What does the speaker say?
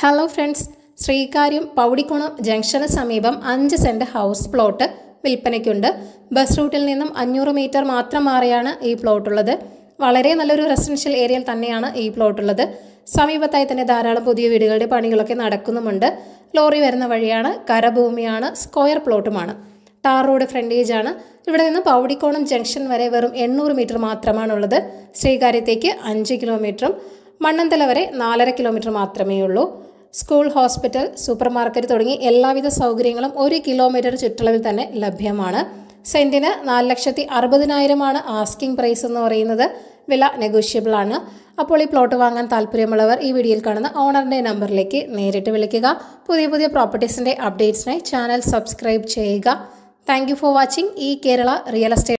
hello friends Sreekaryam പൗടിക്കുണം ജംഗ്ഷന് സമീപം അഞ്ച് സെൻറ് ഹൗസ് പ്ലോട്ട് വിൽപ്പനയ്ക്കുണ്ട് ബസ് റൂട്ടിൽ നിന്നും അഞ്ഞൂറ് മീറ്റർ മാത്രം മാറിയാണ് ഈ പ്ലോട്ടുള്ളത് വളരെ നല്ലൊരു റെസിഡൻഷ്യൽ ഏരിയയിൽ തന്നെയാണ് ഈ പ്ലോട്ടുള്ളത് സമീപത്തായി തന്നെ ധാരാളം പുതിയ വീടുകളുടെ പണികളൊക്കെ നടക്കുന്നുമുണ്ട് ലോറി വരുന്ന വഴിയാണ് കരഭൂമിയാണ് സ്ക്വയർ പ്ലോട്ടുമാണ് ടാർ റോഡ് ആണ് ഇവിടെ നിന്ന് പൗടിക്കോണം ജംഗ്ഷൻ വരെ വെറും എണ്ണൂറ് മീറ്റർ മാത്രമാണുള്ളത് ശ്രീകാര്യത്തേക്ക് അഞ്ച് കിലോമീറ്ററും മണ്ണന്തല വരെ നാലര കിലോമീറ്റർ മാത്രമേ ഉള്ളൂ സ്കൂൾ ഹോസ്പിറ്റൽ സൂപ്പർമാർക്കറ്റ് തുടങ്ങി എല്ലാവിധ സൗകര്യങ്ങളും ഒരു കിലോമീറ്റർ ചുറ്റളവിൽ തന്നെ ലഭ്യമാണ് സെൻറ്റിന് നാല് ലക്ഷത്തി അറുപതിനായിരമാണ് ആസ്കിംഗ് പ്രൈസ് എന്ന് പറയുന്നത് വില നെഗോഷ്യബിൾ ആണ് അപ്പോൾ ഈ പ്ലോട്ട് വാങ്ങാൻ താല്പര്യമുള്ളവർ ഈ വീഡിയോയിൽ കാണുന്ന ഓണറിൻ്റെ നമ്പറിലേക്ക് നേരിട്ട് വിളിക്കുക പുതിയ പുതിയ പ്രോപ്പർട്ടീസിൻ്റെ അപ്ഡേറ്റ്സിനായി ചാനൽ സബ്സ്ക്രൈബ് ചെയ്യുക താങ്ക് ഫോർ വാച്ചിങ് ഈ കേരള റിയൽ എസ്റ്റേറ്റ്